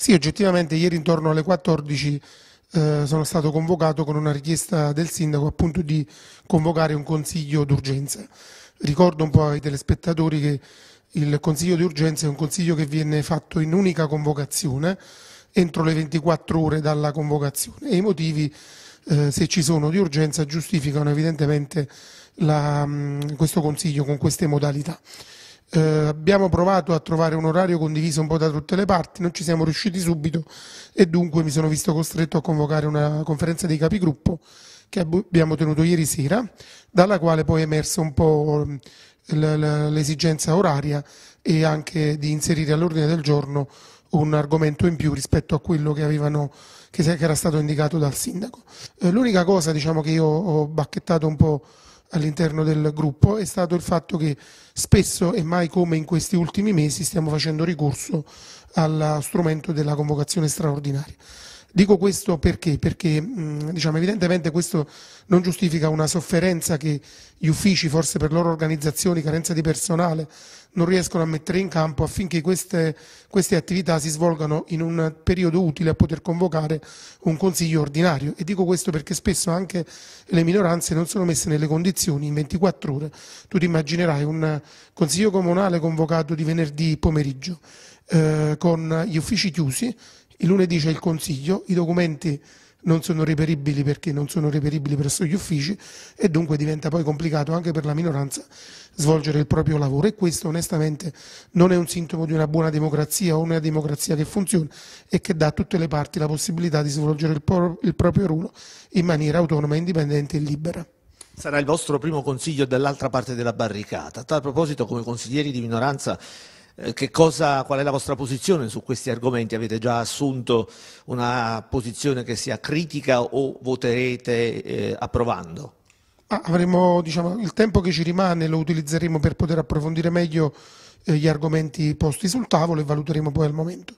Sì, oggettivamente ieri intorno alle 14 eh, sono stato convocato con una richiesta del sindaco appunto di convocare un consiglio d'urgenza. Ricordo un po' ai telespettatori che il consiglio d'urgenza è un consiglio che viene fatto in unica convocazione entro le 24 ore dalla convocazione e i motivi eh, se ci sono di urgenza giustificano evidentemente la, mm, questo consiglio con queste modalità. Eh, abbiamo provato a trovare un orario condiviso un po' da tutte le parti, non ci siamo riusciti subito e dunque mi sono visto costretto a convocare una conferenza dei capigruppo che abbiamo tenuto ieri sera, dalla quale poi è emersa un po' mm, l'esigenza oraria e anche di inserire all'ordine del giorno un argomento in più rispetto a quello che, avevano, che era stato indicato dal sindaco. Eh, l'unica cosa diciamo, che io ho bacchettato un po' all'interno del gruppo è stato il fatto che spesso e mai come in questi ultimi mesi stiamo facendo ricorso allo strumento della convocazione straordinaria. Dico questo perché? Perché mm, diciamo, evidentemente questo non giustifica una sofferenza che gli uffici, forse per loro organizzazioni, carenza di personale, non riescono a mettere in campo affinché queste, queste attività si svolgano in un periodo utile a poter convocare un consiglio ordinario. E dico questo perché spesso anche le minoranze non sono messe nelle condizioni in 24 ore. Tu ti immaginerai un consiglio comunale convocato di venerdì pomeriggio eh, con gli uffici chiusi il lunedì c'è il Consiglio, i documenti non sono reperibili perché non sono reperibili presso gli uffici e dunque diventa poi complicato anche per la minoranza svolgere il proprio lavoro e questo onestamente non è un sintomo di una buona democrazia o una democrazia che funziona e che dà a tutte le parti la possibilità di svolgere il, pro il proprio ruolo in maniera autonoma, indipendente e libera. Sarà il vostro primo consiglio dall'altra parte della barricata. A tal proposito, come consiglieri di minoranza eh, cosa, qual è la vostra posizione su questi argomenti? Avete già assunto una posizione che sia critica o voterete eh, approvando? Ah, avremo, diciamo, il tempo che ci rimane lo utilizzeremo per poter approfondire meglio eh, gli argomenti posti sul tavolo e valuteremo poi al momento.